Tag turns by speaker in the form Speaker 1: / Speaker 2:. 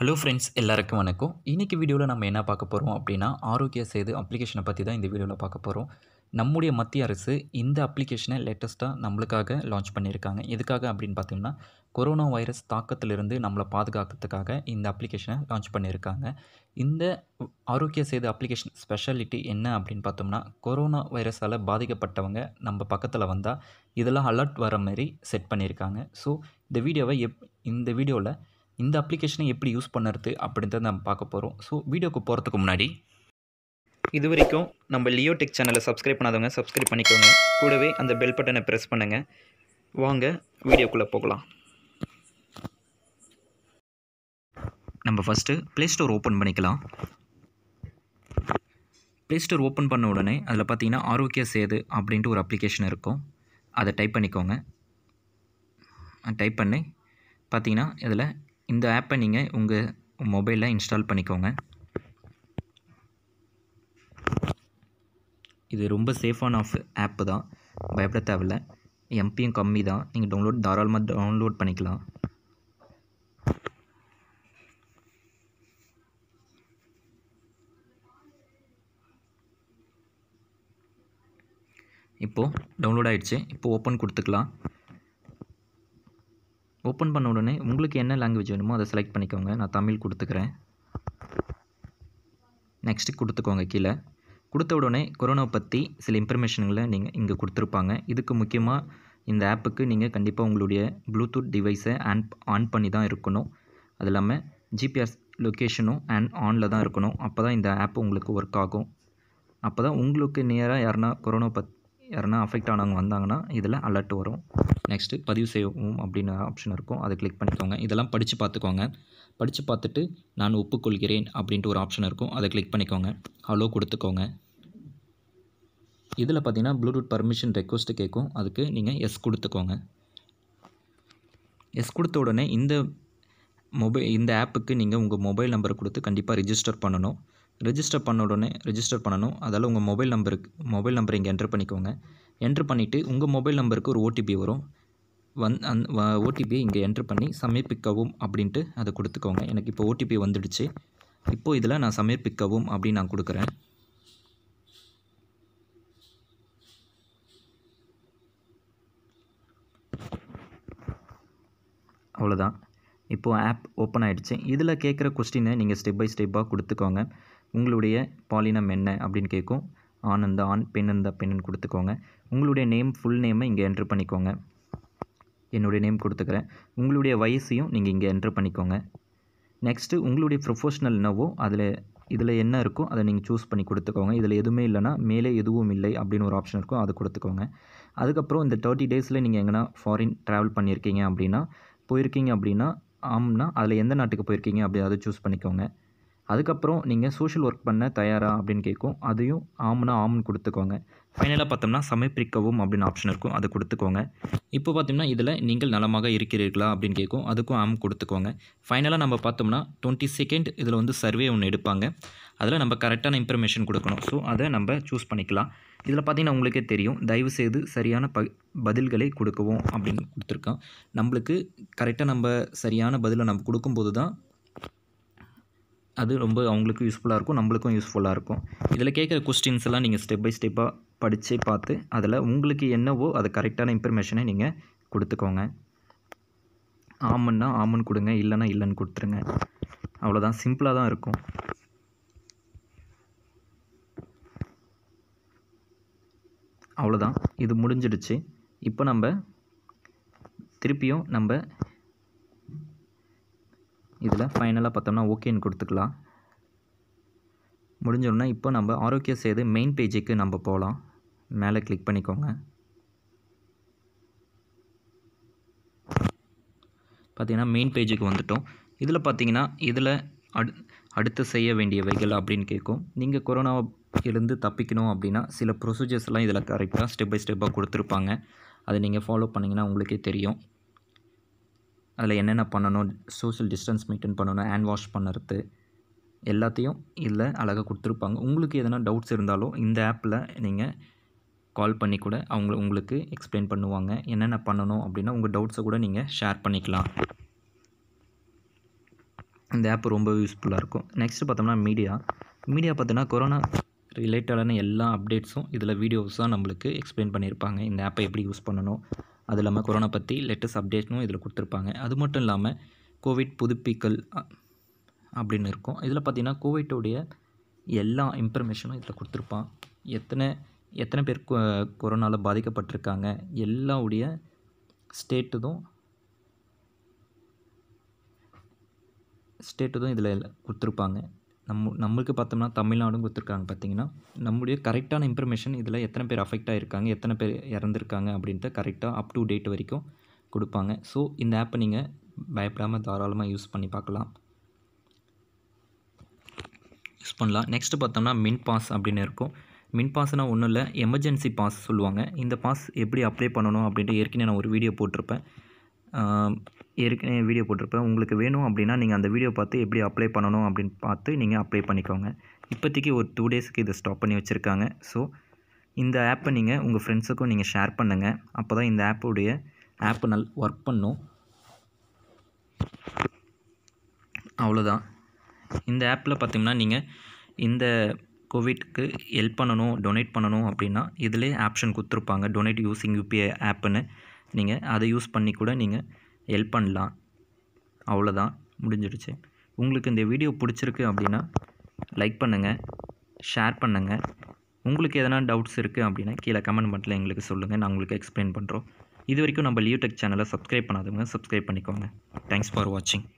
Speaker 1: hello friends எல்லாருக்கும் வணக்கம் இன்றைக்கி வீடியோவில் நம்ம என்ன பார்க்க போகிறோம் அப்படின்னா ஆரோக்கிய சேது அப்ளிகேஷனை பற்றி தான் இந்த வீடியோவில் பார்க்க போகிறோம் நம்முடைய மத்திய அரசு இந்த அப்ளிகேஷனை லேட்டஸ்ட்டாக நம்மளுக்காக லான்ச் பண்ணியிருக்காங்க எதுக்காக அப்படின்னு பார்த்தீங்கன்னா கொரோனா வைரஸ் தாக்கத்திலிருந்து நம்மளை பாதுகாக்கிறதுக்காக இந்த அப்ளிகேஷனை லான்ச் பண்ணியிருக்காங்க இந்த ஆரோக்கிய சேது அப்ளிகேஷன் ஸ்பெஷாலிட்டி என்ன அப்படின்னு பார்த்தோம்னா கொரோனா வைரஸால் பாதிக்கப்பட்டவங்க நம்ம பக்கத்தில் வந்தால் இதெல்லாம் அலர்ட் வர மாதிரி செட் பண்ணியிருக்காங்க ஸோ இந்த வீடியோவை எப் இந்த வீடியோவில் இந்த அப்ளிகேஷனை எப்படி யூஸ் பண்ணுறது அப்படின்றத நம்ம பார்க்க போகிறோம் ஸோ வீடியோக்கு போகிறதுக்கு முன்னாடி இது வரைக்கும் நம்ம லியோ டெக் சேனலை சப்ஸ்கிரைப் பண்ணாதவங்க சப்ஸ்கிரைப் பண்ணிக்கோங்க கூடவே அந்த பெல் பட்டனை ப்ரெஸ் பண்ணுங்கள் வாங்க வீடியோக்குள்ளே போகலாம் நம்ம ஃபஸ்ட்டு ப்ளே ஸ்டோர் ஓப்பன் பண்ணிக்கலாம் ப்ளே ஸ்டோர் ஓப்பன் பண்ண உடனே அதில் பார்த்தீங்கன்னா ஆரோக்கிய சேது அப்படின்ட்டு ஒரு அப்ளிகேஷன் இருக்கும் அதை டைப் பண்ணிக்கோங்க டைப் பண்ணி பார்த்தீங்கன்னா இதில் இந்த ஆப்பை நீங்கள் உங்கள் மொபைலில் இன்ஸ்டால் பண்ணிக்கோங்க இது ரொம்ப சேஃபான ஆஃப் ஆப்பு தான் பயப்பட தேவையில்ல எம்பியும் கம்மி தான் நீங்கள் டவுன்லோட் தாராளமாக டவுன்லோட் பண்ணிக்கலாம் இப்போது டவுன்லோட் ஆகிடுச்சு இப்போது ஓப்பன் கொடுத்துக்கலாம் ஓப்பன் பண்ண உடனே உங்களுக்கு என்ன லாங்குவேஜ் வேணுமோ அதை செலக்ட் பண்ணிக்கோங்க நான் தமிழ் கொடுத்துக்கிறேன் நெக்ஸ்ட்டு கொடுத்துக்கோங்க கீழே கொடுத்த உடனே கொரோனா பற்றி சில இன்ஃபர்மேஷன்களை நீங்கள் இங்கே கொடுத்துருப்பாங்க இதுக்கு முக்கியமாக இந்த ஆப்புக்கு நீங்கள் கண்டிப்பாக உங்களுடைய ப்ளூடூத் டிவைஸை ஆன் ஆன் பண்ணி தான் இருக்கணும் அது இல்லாமல் ஜிபிஎஸ் லொக்கேஷனும் அண்ட் ஆனில் தான் இருக்கணும் அப்போ தான் இந்த ஆப் உங்களுக்கு ஒர்க் ஆகும் அப்போ தான் உங்களுக்கு நேராக யாருன்னா கொரோனா பத் யாருன்னா அஃபெக்ட் ஆனவங்க வந்தாங்கன்னா இதில் அலர்ட் வரும் நெக்ஸ்ட்டு பதிவு செய்யவும் அப்படின்னு ஆப்ஷன் இருக்கும் அதை கிளிக் பண்ணிக்கோங்க இதெல்லாம் படித்து பார்த்துக்கோங்க படித்து பார்த்துட்டு நான் ஒப்புக்கொள்கிறேன் அப்படின்ட்டு ஒரு ஆப்ஷன் இருக்கும் அதை கிளிக் பண்ணிக்கோங்க ஹலோ கொடுத்துக்கோங்க இதில் பார்த்தீங்கன்னா ப்ளூடூத் பர்மிஷன் ரெக்வஸ்ட்டு கேட்கும் அதுக்கு நீங்கள் எஸ் கொடுத்துக்கோங்க எஸ் கொடுத்த உடனே இந்த மொபைல் இந்த ஆப்புக்கு நீங்கள் உங்கள் மொபைல் நம்பரை கொடுத்து கண்டிப்பாக ரிஜிஸ்டர் பண்ணணும் ரிஜிஸ்டர் பண்ண உடனே ரிஜிஸ்டர் பண்ணணும் அதால் உங்கள் மொபைல் நம்பருக்கு மொபைல் நம்பர் இங்கே என்ட்ரு பண்ணிக்கோங்க என்ட்ரு பண்ணிவிட்டு உங்கள் மொபைல் நம்பருக்கு ஒரு ஓடிபி வரும் வந் அந் இங்கே என்ட்ரு பண்ணி சமர்ப்பிக்கவும் அப்படின்ட்டு அதை கொடுத்துக்கோங்க எனக்கு இப்போ ஓடிபி வந்துடுச்சு இப்போது இதில் நான் சமர்ப்பிக்கவும் அப்படின்னு நான் கொடுக்குறேன் அவ்வளோதான் இப்போது ஆப் ஓப்பன் ஆகிடுச்சு இதில் கேட்குற கொஸ்டினை நீங்கள் ஸ்டெப் பை ஸ்டெப்பாக கொடுத்துக்கோங்க உங்களுடைய பாலினம் என்ன அப்படின்னு கேட்கும் ஆன் ஆண் பெண் பெண்ணுன்னு கொடுத்துக்கோங்க உங்களுடைய நேம் ஃபுல் நேமை இங்கே என்ட்ரு பண்ணிக்கோங்க என்னுடைய நேம் கொடுத்துக்கிறேன் உங்களுடைய வயசையும் நீங்கள் இங்கே என்ட்ரு பண்ணிக்கோங்க நெக்ஸ்ட்டு உங்களுடைய ப்ரொஃபஷ்னல் என்னவோ அதில் இதில் என்ன இருக்கோ அதை நீங்கள் சூஸ் பண்ணி கொடுத்துக்கோங்க இதில் எதுவுமே இல்லைனா மேலே எதுவும் இல்லை அப்படின்னு ஒரு ஆப்ஷன் இருக்கும் அதை கொடுத்துக்கோங்க அதுக்கப்புறம் இந்த தேர்ட்டி டேஸில் நீங்கள் எங்கன்னா ஃபாரின் ட்ராவல் பண்ணியிருக்கீங்க அப்படின்னா போயிருக்கீங்க அப்படின்னா ஆம்னா அதில் எந்த நாட்டுக்கு போயிருக்கீங்க அப்படி அதை சூஸ் பண்ணிக்கோங்க அதுக்கப்புறம் நீங்கள் சோஷியல் ஒர்க் பண்ண தயாரா அப்படின்னு கேட்கும் அதையும் ஆம்னா ஆம்னு கொடுத்துக்கோங்க ஃபைனலாக பார்த்தோம்னா சமர்ப்பிக்கவும் அப்படின்னு ஆப்ஷன் இருக்கும் அதை கொடுத்துக்கோங்க இப்போ பார்த்தீங்கன்னா இதில் நீங்கள் நலமாக இருக்கிறீர்களா அப்படின்னு கேட்கும் அதுக்கும் ஆம் கொடுத்துக்கோங்க ஃபைனலாக நம்ம பார்த்தோம்னா டுவெண்ட்டி செகண்ட் இதில் வந்து சர்வே ஒன்று எடுப்பாங்க அதில் நம்ம கரெக்டான இன்ஃபர்மேஷன் கொடுக்கணும் ஸோ அதை நம்ம சூஸ் பண்ணிக்கலாம் இதில் பார்த்திங்கன்னா உங்களுக்கே தெரியும் தயவு செய்து சரியான ப பதில்களை கொடுக்கவும் அப்படின்னு கொடுத்துருக்கோம் நம்மளுக்கு கரெக்டாக நம்ம சரியான பதிலை நம்ம கொடுக்கும்போது தான் அது ரொம்ப அவங்களுக்கும் யூஸ்ஃபுல்லாக இருக்கும் நம்மளுக்கும் யூஸ்ஃபுல்லாக இருக்கும் இதில் கேட்குற கொஸ்டின்ஸ் எல்லாம் நீங்கள் ஸ்டெப் பை ஸ்டெப்பாக படித்து பார்த்து அதில் உங்களுக்கு என்னவோ அது கரெக்டான இன்ஃபர்மேஷனை நீங்கள் கொடுத்துக்கோங்க ஆமன்னா ஆமன் கொடுங்க இல்லைன்னா இல்லைன்னு கொடுத்துருங்க அவ்வளோதான் சிம்பிளாக தான் இருக்கும் அவ்வளோதான் இது முடிஞ்சிடுச்சு இப்போ நம்ம திருப்பியும் நம்ம இதில் ஃபைனலாக பார்த்தோம்னா ஓகேன்னு கொடுத்துக்கலாம் முடிஞ்சோடனே இப்போ நம்ம ஆரோக்கிய சேது மெயின் பேஜுக்கு நம்ம போகலாம் மேலே கிளிக் பண்ணிக்கோங்க பார்த்திங்கன்னா மெயின் பேஜுக்கு வந்துட்டோம் இதில் பார்த்தீங்கன்னா இதில் அடு அடுத்து செய்ய வேண்டியவைகள் அப்படின்னு கேட்கும் நீங்கள் கொரோனாவை இருந்து தப்பிக்கணும் அப்படின்னா சில ப்ரொசீஜர்ஸ்லாம் இதில் கரெக்டாக ஸ்டெப் பை ஸ்டெப்பாக கொடுத்துருப்பாங்க அதை நீங்கள் ஃபாலோ பண்ணிங்கன்னா உங்களுக்கே தெரியும் அதில் என்னென்ன பண்ணணும் சோஷியல் டிஸ்டன்ஸ் மெயின்டைன் பண்ணணும் ஹேண்ட் வாஷ் பண்ணுறது எல்லாத்தையும் இதில் அழகாக கொடுத்துருப்பாங்க உங்களுக்கு எதனா டவுட்ஸ் இருந்தாலும் இந்த ஆப்பில் நீங்கள் கால் பண்ணி கூட அவங்க உங்களுக்கு எக்ஸ்பிளைன் பண்ணுவாங்க என்னென்ன பண்ணணும் அப்படின்னா உங்கள் டவுட்ஸை கூட நீங்கள் ஷேர் பண்ணிக்கலாம் இந்த ஆப் ரொம்ப யூஸ்ஃபுல்லாக இருக்கும் நெக்ஸ்ட்டு பார்த்தோம்னா மீடியா மீடியா பார்த்தோன்னா கொரோனா ரிலேட்டடான எல்லா அப்டேட்ஸும் இதில் வீடியோஸாக நம்மளுக்கு எக்ஸ்பிளைன் பண்ணியிருப்பாங்க இந்த ஆப்பை எப்படி யூஸ் பண்ணணும் அது இல்லாமல் கொரோனா பற்றி லேட்டஸ்ட் அப்டேட்னும் இதில் கொடுத்துருப்பாங்க அது மட்டும் இல்லாமல் கோவிட் புதுப்பிக்கல் அப்படின்னு இருக்கும் இதில் பார்த்திங்கன்னா கோவிட்டுடைய எல்லா இன்ஃபர்மேஷனும் இதில் கொடுத்துருப்பான் எத்தனை எத்தனை பேர் கொரோனாவில் பாதிக்கப்பட்டிருக்காங்க எல்லாவுடைய ஸ்டேட்டு தான் இதில் கொடுத்துருப்பாங்க நம்ம நம்மளுக்கு பார்த்தோம்னா தமிழ்நாடும் கொடுத்துருக்காங்க பார்த்தீங்கன்னா நம்முடைய கரெக்டான இன்ஃபர்மேஷன் இதில் எத்தனை பேர் அஃபெக்ட் ஆகிருக்காங்க எத்தனை பேர் இறந்துருக்காங்க அப்படின்ட்டு கரெக்டாக அப் டு டேட் வரைக்கும் கொடுப்பாங்க ஸோ இந்த ஆப்பை நீங்கள் பயப்படாமல் தாராளமாக யூஸ் பண்ணி பார்க்கலாம் யூஸ் பண்ணலாம் நெக்ஸ்ட்டு பார்த்தோம்னா மின் பாஸ் அப்படின்னு இருக்கும் மின் பாஸ்னால் ஒன்றும் இல்லை எமர்ஜென்சி பாஸ் சொல்லுவாங்க இந்த பாஸ் எப்படி அப்ளை பண்ணணும் அப்படின்ட்டு ஏற்கனவே நான் ஒரு வீடியோ போட்டிருப்பேன் ஏற்கனவே வீடியோ போட்டிருப்பேன் உங்களுக்கு வேணும் அப்படின்னா நீங்கள் அந்த வீடியோ பார்த்து எப்படி அப்ளை பண்ணணும் அப்படின்னு பார்த்து நீங்கள் அப்ளை பண்ணிக்கோங்க இப்போதைக்கு ஒரு டூ டேஸுக்கு இதை ஸ்டாப் பண்ணி வச்சுருக்காங்க ஸோ இந்த ஆப்பை நீங்கள் உங்கள் ஃப்ரெண்ட்ஸுக்கும் நீங்கள் ஷேர் பண்ணுங்கள் அப்போ தான் இந்த ஆப்புடைய ஆப்பு நல் ஒர்க் பண்ணும் அவ்வளோதான் இந்த ஆப்பில் பார்த்திங்கன்னா நீங்கள் இந்த கோவிட்க்கு ஹெல்ப் பண்ணணும் டொனேட் பண்ணணும் அப்படின்னா இதிலே ஆப்ஷன் கொடுத்துருப்பாங்க டொனேட் யூஸிங் யூபிஐ ஆப்புன்னு நீங்கள் அதை யூஸ் பண்ணி கூட நீங்கள் ஹெல்ப் பண்ணலாம் அவ்வளோதான் முடிஞ்சிடுச்சு உங்களுக்கு இந்த வீடியோ பிடிச்சிருக்கு அப்படின்னா லைக் பண்ணுங்கள் ஷேர் பண்ணுங்கள் உங்களுக்கு எதனா டவுட்ஸ் இருக்குது அப்படின்னா கீழே கமெண்ட் பண்ணில் எங்களுக்கு சொல்லுங்கள் நான் உங்களுக்கு எக்ஸ்பிளைன் பண்ணுறோம் இது வரைக்கும் நம்ம லியூடெக் சேனலை சப்ஸ்கிரைப் பண்ணாதவங்க சப்ஸ்கிரைப் பண்ணிக்கோங்க தேங்க்ஸ் ஃபார் வாட்சிங்